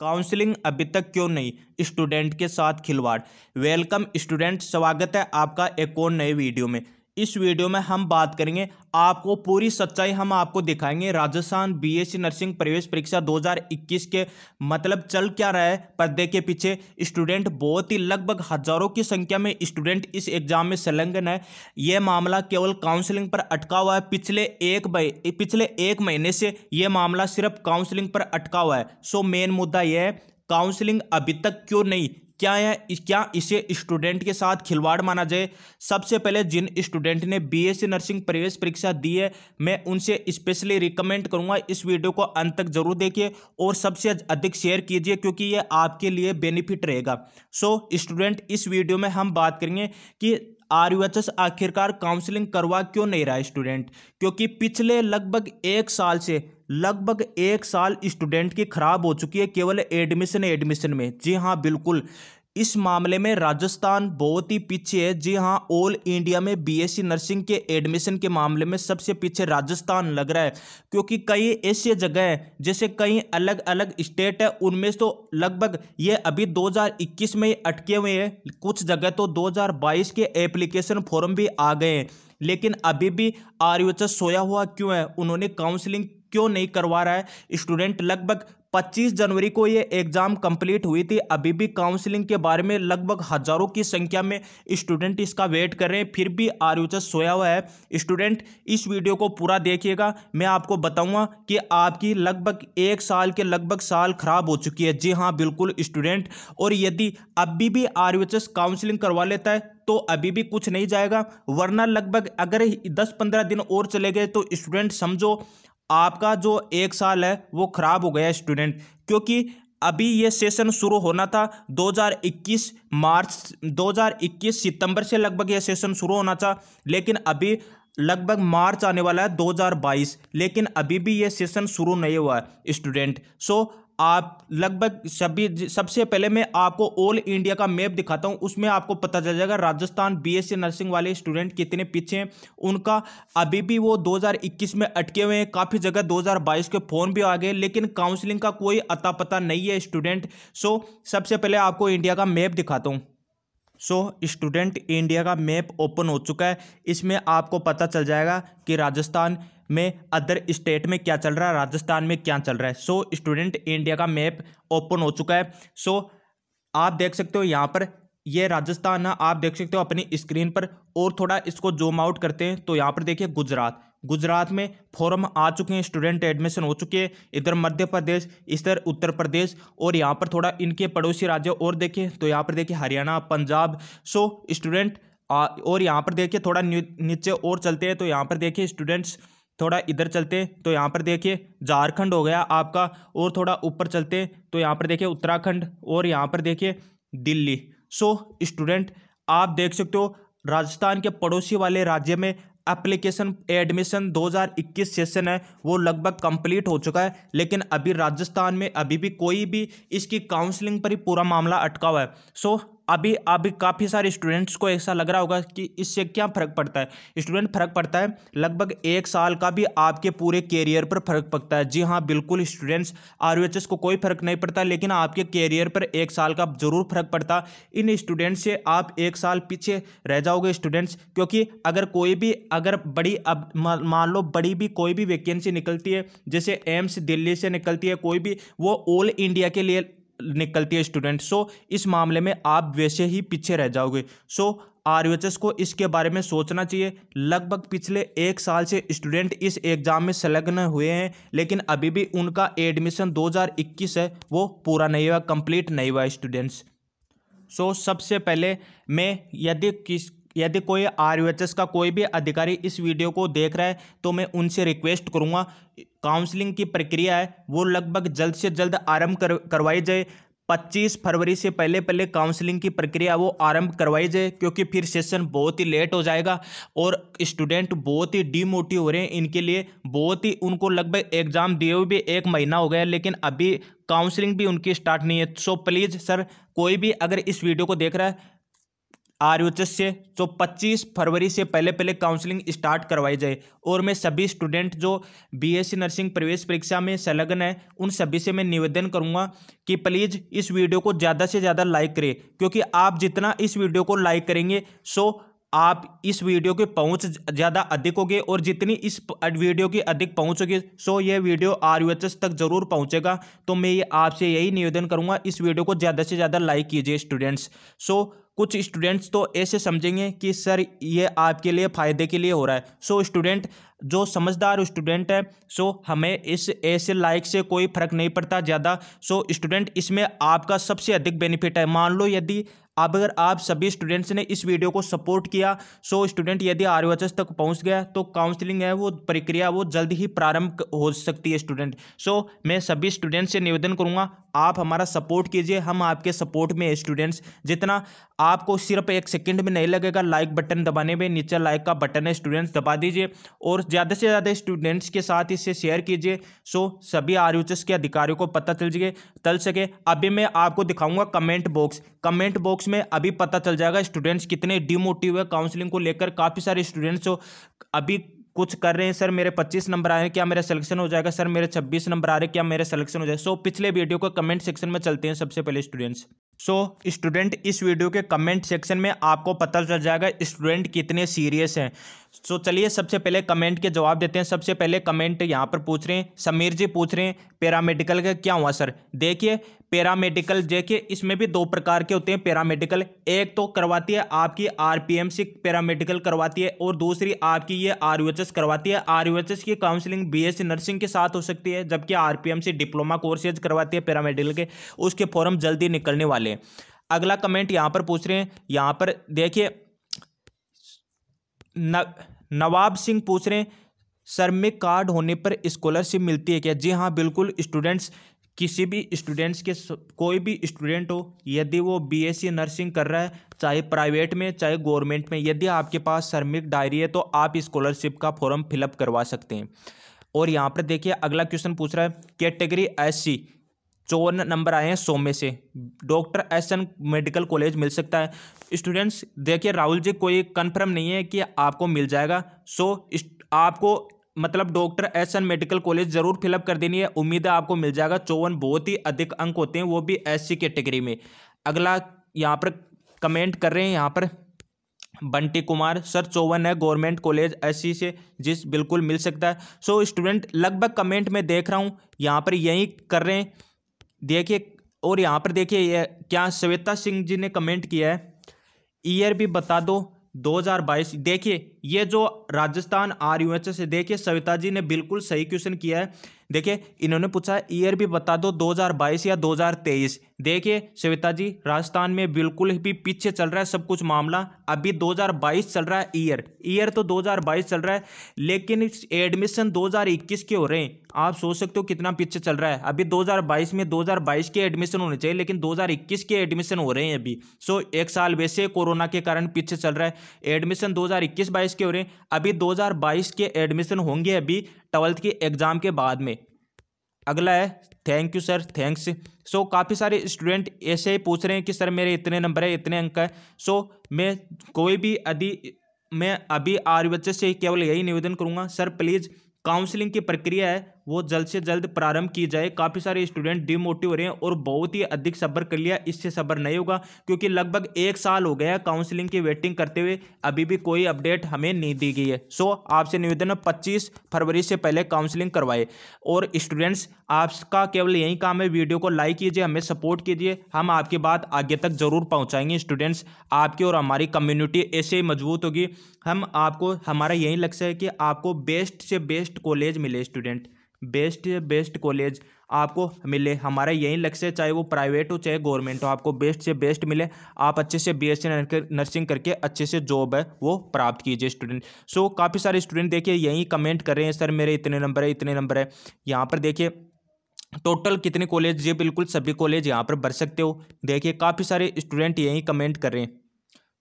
counselling अभी तक क्यों नहीं स्टूडेंट के साथ खिलवाड़ वेलकम स्टूडेंट स्वागत है आपका एक और नए वीडियो में इस वीडियो में हम बात करेंगे आपको पूरी सच्चाई हम आपको दिखाएंगे राजस्थान बीएससी नर्सिंग प्रवेश परीक्षा 2021 के मतलब चल क्या रहा है पर्दे के पीछे स्टूडेंट बहुत ही लगभग हजारों की संख्या में स्टूडेंट इस एग्जाम में संलग्न है यह मामला केवल काउंसलिंग पर अटका हुआ है पिछले एक पिछले एक महीने से यह मामला सिर्फ काउंसलिंग पर अटका हुआ है सो मेन मुद्दा यह है काउंसलिंग अभी तक क्यों नहीं क्या यह क्या इसे स्टूडेंट के साथ खिलवाड़ माना जाए सबसे पहले जिन स्टूडेंट ने बीएससी नर्सिंग प्रवेश परीक्षा दी है मैं उनसे स्पेशली रिकमेंड करूंगा इस वीडियो को अंत तक जरूर देखिए और सबसे अधिक शेयर कीजिए क्योंकि ये आपके लिए बेनिफिट रहेगा सो स्टूडेंट इस वीडियो में हम बात करेंगे कि आर यू एच एस आखिरकार काउंसलिंग करवा क्यों नहीं रहा स्टूडेंट क्योंकि पिछले लगभग एक साल से लगभग एक साल स्टूडेंट की खराब हो चुकी है केवल एडमिशन एडमिशन में जी हाँ बिल्कुल इस मामले में राजस्थान बहुत ही पीछे है जी हाँ ऑल इंडिया में बीएससी नर्सिंग के एडमिशन के मामले में सबसे पीछे राजस्थान लग रहा है क्योंकि कई ऐसे जगह हैं जैसे कई अलग अलग स्टेट है उनमें तो लगभग ये अभी 2021 में अटके हुए हैं कुछ जगह तो 2022 के एप्लीकेशन फॉर्म भी आ गए हैं लेकिन अभी भी आर सोया हुआ क्यों है उन्होंने काउंसिलिंग क्यों नहीं करवा रहा है स्टूडेंट लगभग 25 जनवरी को ये एग्ज़ाम कंप्लीट हुई थी अभी भी काउंसलिंग के बारे में लगभग हज़ारों की संख्या में स्टूडेंट इसका वेट कर रहे हैं फिर भी आरयूचर सोया हुआ है स्टूडेंट इस वीडियो को पूरा देखिएगा मैं आपको बताऊंगा कि आपकी लगभग एक साल के लगभग साल खराब हो चुकी है जी हाँ बिल्कुल स्टूडेंट और यदि अभी भी आरयूचर काउंसलिंग करवा लेता है तो अभी भी कुछ नहीं जाएगा वरना लगभग अगर दस पंद्रह दिन और चले गए तो स्टूडेंट समझो आपका जो एक साल है वो ख़राब हो गया स्टूडेंट क्योंकि अभी ये सेशन शुरू होना था 2021 मार्च 2021 सितंबर से लगभग ये सेशन शुरू होना था लेकिन अभी लगभग मार्च आने वाला है 2022 लेकिन अभी भी ये सेशन शुरू नहीं हुआ है स्टूडेंट सो so, आप लगभग सभी सबसे पहले मैं आपको ऑल इंडिया का मैप दिखाता हूँ उसमें आपको पता चल जाएगा राजस्थान बीएससी नर्सिंग वाले स्टूडेंट कितने पीछे हैं उनका अभी भी वो 2021 में अटके हुए हैं काफ़ी जगह 2022 के फ़ोन भी आ गए लेकिन काउंसलिंग का कोई अता पता नहीं है स्टूडेंट सो सबसे पहले आपको इंडिया का मैप दिखाता हूँ सो स्टूडेंट इंडिया का मैप ओपन हो चुका है इसमें आपको पता चल जाएगा कि राजस्थान में अदर स्टेट में क्या चल रहा है राजस्थान में क्या चल रहा है सो स्टूडेंट इंडिया का मैप ओपन हो चुका है सो so, आप देख सकते हो यहाँ पर ये राजस्थान ना आप देख सकते हो अपनी स्क्रीन पर और थोड़ा इसको जूम आउट करते हैं तो यहाँ पर देखिए गुजरात गुजरात में फॉर्म आ चुके हैं स्टूडेंट एडमिशन हो चुके हैं इधर मध्य प्रदेश इस तरह उत्तर प्रदेश और यहाँ पर थोड़ा इनके पड़ोसी राज्य और देखें तो यहाँ पर देखिए हरियाणा पंजाब सो स्टूडेंट और यहाँ पर देखिए थोड़ा नीचे और चलते हैं तो यहाँ पर देखिए स्टूडेंट्स थोड़ा इधर चलते हैं तो यहाँ पर देखिए झारखंड हो गया आपका और थोड़ा ऊपर चलते हैं तो यहाँ पर देखिए उत्तराखंड और यहाँ पर देखिए दिल्ली सो स्टूडेंट आप देख सकते हो राजस्थान के पड़ोसी वाले राज्य में एप्लीकेशन एडमिशन 2021 सेशन है वो लगभग कंप्लीट हो चुका है लेकिन अभी राजस्थान में अभी भी कोई भी इसकी काउंसलिंग पर ही पूरा मामला अटका हुआ है सो अभी अभी काफ़ी सारे स्टूडेंट्स को ऐसा लग रहा होगा कि इससे क्या फ़र्क पड़ता है स्टूडेंट फ़र्क पड़ता है लगभग एक साल का भी आपके पूरे कैरियर पर फ़र्क पड़ता है जी हाँ बिल्कुल स्टूडेंट्स आर को कोई फ़र्क नहीं पड़ता लेकिन आपके कैरियर पर एक साल का ज़रूर फ़र्क पड़ता इन स्टूडेंट्स से आप एक साल पीछे रह जाओगे स्टूडेंट्स क्योंकि अगर कोई भी अगर बड़ी अब मान लो बड़ी भी कोई भी वैकेंसी निकलती है जैसे एम्स दिल्ली से निकलती है कोई भी वो ऑल इंडिया के लिए निकलती है स्टूडेंट सो इस मामले में आप वैसे ही पीछे रह जाओगे सो आर को इसके बारे में सोचना चाहिए लगभग पिछले एक साल से स्टूडेंट इस एग्ज़ाम में संलग्न हुए हैं लेकिन अभी भी उनका एडमिशन 2021 है वो पूरा नहीं हुआ कंप्लीट नहीं हुआ स्टूडेंट्स सो so, सबसे पहले मैं यदि किस यदि कोई आर का कोई भी अधिकारी इस वीडियो को देख रहा है तो मैं उनसे रिक्वेस्ट करूँगा काउंसलिंग की प्रक्रिया है वो लगभग जल्द से जल्द आरंभ कर, करवाई जाए 25 फरवरी से पहले पहले काउंसलिंग की प्रक्रिया वो आरंभ करवाई जाए क्योंकि फिर सेशन बहुत ही लेट हो जाएगा और स्टूडेंट बहुत ही डीमोटिव हो रहे हैं इनके लिए बहुत ही उनको लगभग एग्ज़ाम दिए हुए भी एक महीना हो गया लेकिन अभी काउंसलिंग भी उनकी स्टार्ट नहीं है सो प्लीज़ सर कोई भी अगर इस वीडियो को देख रहा है आर्यूचस से जो 25 फरवरी से पहले पहले काउंसलिंग स्टार्ट करवाई जाए और मैं सभी स्टूडेंट जो बीएससी नर्सिंग प्रवेश परीक्षा में संलग्न है उन सभी से मैं निवेदन करूंगा कि प्लीज़ इस वीडियो को ज़्यादा से ज़्यादा लाइक करें क्योंकि आप जितना इस वीडियो को लाइक करेंगे सो आप इस वीडियो की पहुंच ज़्यादा अधिक होगी और जितनी इस वीडियो की अधिक पहुंच होगी सो ये वीडियो आर यू तक ज़रूर पहुंचेगा तो मैं ये आपसे यही निवेदन करूंगा इस वीडियो को ज़्यादा से ज़्यादा लाइक कीजिए स्टूडेंट्स सो कुछ स्टूडेंट्स तो ऐसे समझेंगे कि सर ये आपके लिए फ़ायदे के लिए हो रहा है सो स्टूडेंट जो समझदार स्टूडेंट है सो हमें इस ऐसे लाइक से कोई फ़र्क नहीं पड़ता ज़्यादा सो स्टूडेंट इसमें आपका सबसे अधिक बेनिफिट है मान लो यदि अब अगर आप सभी स्टूडेंट्स ने इस वीडियो को सपोर्ट किया सो स्टूडेंट यदि आर तक पहुंच गया तो काउंसलिंग है वो प्रक्रिया वो जल्द ही प्रारंभ हो सकती है स्टूडेंट सो मैं सभी स्टूडेंट्स से निवेदन करूँगा आप हमारा सपोर्ट कीजिए हम आपके सपोर्ट में स्टूडेंट्स जितना आपको सिर्फ एक सेकेंड में नहीं लगेगा लाइक बटन दबाने में नीचे लाइक का बटन है स्टूडेंट्स दबा दीजिए और ज़्यादा से ज़्यादा स्टूडेंट्स के साथ इसे शेयर कीजिए सो सभी आर के अधिकारियों को पता चल सके तल सके अभी मैं आपको दिखाऊँगा comment box comment box box में अभी पता चल जाएगा स्टूडेंट्स कितने डिमोटिव है काउंसलिंग को लेकर काफ़ी सारे स्टूडेंट्स अभी कुछ कर रहे हैं सर मेरे 25 नंबर आए हैं क्या मेरा सिलेक्शन हो जाएगा सर मेरे 26 नंबर आ रहे हैं क्या मेरे सिलेक्शन हो जाएगा सो so, पिछले वीडियो को कमेंट सेक्शन में चलते हैं सबसे पहले स्टूडेंट्स सो so, स्टूडेंट इस वीडियो के कमेंट सेक्शन में आपको पता चल जाएगा स्टूडेंट कितने सीरियस हैं सो so, चलिए सबसे पहले कमेंट के जवाब देते हैं सबसे पहले कमेंट यहाँ पर पूछ रहे हैं समीर जी पूछ रहे हैं पैरामेडिकल का क्या हुआ सर देखिए पैरामेडिकल देखिए इसमें भी दो प्रकार के होते हैं पैरामेडिकल एक तो करवाती है आपकी आरपीएम पैरामेडिकल करवाती है और दूसरी आपकी ये आरयूएचएस करवाती है आरयूएचएस की काउंसलिंग बीएससी नर्सिंग के साथ हो सकती है जबकि आरपीएम डिप्लोमा कोर्सेज करवाती है पैरामेडिकल के उसके फॉर्म जल्दी निकलने वाले लें अगला कमेंट यहाँ पर पूछ रहे हैं यहाँ पर देखिए नवाब सिंह पूछ रहे हैं सर में कार्ड होने पर स्कॉलरशिप मिलती है क्या जी हाँ बिल्कुल स्टूडेंट्स किसी भी स्टूडेंट्स के कोई भी स्टूडेंट हो यदि वो बीएससी नर्सिंग कर रहा है चाहे प्राइवेट में चाहे गवर्नमेंट में यदि आपके पास शर्मिक डायरी है तो आप स्कॉलरशिप का फॉर्म फिलअप करवा सकते हैं और यहाँ पर देखिए अगला क्वेश्चन पूछ रहा है कैटेगरी एस सी चौवन नंबर आए हैं सौ में से doctor S N medical college मिल सकता है स्टूडेंट्स देखिए राहुल जी कोई कन्फर्म नहीं है कि आपको मिल जाएगा सो आपको मतलब doctor S N medical college जरूर फिलअप कर देनी है उम्मीद है आपको मिल जाएगा चौवन बहुत ही अधिक अंक होते हैं वो भी एस सी कैटेगरी में अगला यहाँ पर कमेंट कर रहे हैं यहाँ पर बंटी कुमार सर चौवन है गवर्नमेंट कॉलेज सी से जिस बिल्कुल मिल सकता है सो स्टूडेंट लगभग कमेंट में देख रहा हूँ यहाँ पर यही कर रहे हैं देखिए और यहाँ पर देखिए ये क्या श्वेता सिंह जी ने कमेंट किया है ईयर भी बता दो 2022 देखिए ये जो राजस्थान आर यू एच देखिए सविता जी ने बिल्कुल सही क्वेश्चन किया है देखिए इन्होंने पूछा ईयर भी बता दो 2022 या 2023 देखिए सविता जी राजस्थान में बिल्कुल भी पीछे चल रहा है सब कुछ मामला अभी 2022 चल रहा है ईयर ईयर तो 2022 चल रहा है लेकिन एडमिशन 2021 के हो रहे हैं आप सोच सकते हो कितना पीछे चल रहा है अभी 2022 में 2022 के एडमिशन होने चाहिए लेकिन 2021 के एडमिशन हो रहे हैं अभी सो एक साल वैसे कोरोना के कारण पीछे चल रहा है एडमिशन 2021-22 के हो रहे हैं अभी 2022 के एडमिशन होंगे अभी ट्वेल्थ के एग्ज़ाम के बाद में अगला है thank you sir thanks so so, काफ़ी सारे स्टूडेंट ऐसे ही पूछ रहे हैं कि सर मेरे इतने नंबर है इतने अंक है सो so, मैं कोई भी अभी मैं अभी आर बच्चे से केवल यही निवेदन करूँगा सर प्लीज़ काउंसलिंग की प्रक्रिया है वो जल्द से जल्द प्रारंभ की जाए काफ़ी सारे स्टूडेंट डिमोटिव रहे हैं और बहुत ही अधिक सब्र कर लिया इससे सब्र नहीं होगा क्योंकि लगभग एक साल हो गया काउंसलिंग की वेटिंग करते हुए अभी भी कोई अपडेट हमें नहीं दी गई है सो आपसे निवेदन है पच्चीस फरवरी से पहले काउंसलिंग करवाए और स्टूडेंट्स आपका केवल यही काम है वीडियो को लाइक कीजिए हमें सपोर्ट कीजिए हम आपकी बात आगे तक ज़रूर पहुँचाएंगे स्टूडेंट्स आपकी और हमारी कम्युनिटी ऐसे ही मजबूत होगी हम आपको हमारा यही लक्ष्य है कि आपको बेस्ट से बेस्ट कॉलेज मिले स्टूडेंट बेस्ट बेस्ट कॉलेज आपको मिले हमारा यही लक्ष्य है चाहे वो प्राइवेट हो चाहे गवर्नमेंट हो आपको बेस्ट से बेस्ट मिले आप अच्छे से बी एस नर्सिंग करके अच्छे से जॉब है वो प्राप्त कीजिए स्टूडेंट सो so, काफ़ी सारे स्टूडेंट देखिए यहीं कमेंट कर रहे हैं सर मेरे इतने नंबर है इतने नंबर है यहाँ पर देखिए टोटल कितने कॉलेज ये बिल्कुल सभी कॉलेज यहाँ पर भर सकते हो देखिए काफ़ी सारे स्टूडेंट यहीं कमेंट कर रहे हैं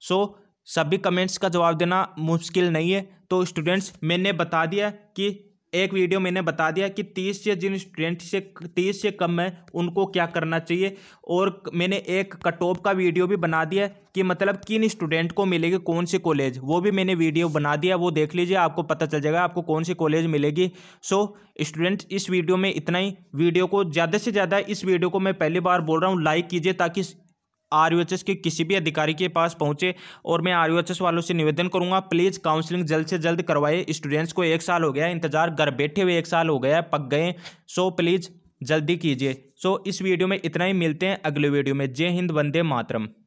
सो so, सभी कमेंट्स का जवाब देना मुश्किल नहीं है तो स्टूडेंट्स मैंने बता दिया कि एक वीडियो मैंने बता दिया कि तीस से जिन स्टूडेंट से तीस से कम है उनको क्या करना चाहिए और मैंने एक कटोप का वीडियो भी बना दिया कि मतलब किन स्टूडेंट को मिलेगी कौन से कॉलेज वो भी मैंने वीडियो बना दिया वो देख लीजिए आपको पता चल जाएगा आपको कौन सी कॉलेज मिलेगी सो स्टूडेंट इस वीडियो में इतना ही वीडियो को ज़्यादा से ज़्यादा इस वीडियो को मैं पहली बार बोल रहा हूँ लाइक कीजिए ताकि एस के किसी भी अधिकारी के पास पहुंचे और मैं एस वालों से निवेदन करूंगा प्लीज़ काउंसलिंग जल्द से जल्द करवाए स्टूडेंट्स को एक साल हो गया इंतजार घर बैठे हुए एक साल हो गया पक गए सो प्लीज़ जल्दी कीजिए सो इस वीडियो में इतना ही मिलते हैं अगले वीडियो में जय हिंद वंदे मातरम